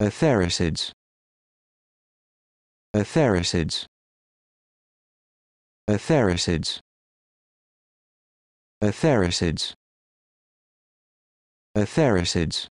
Atheracids. Atheracids. Atheracids. Atheracids. Atheracids.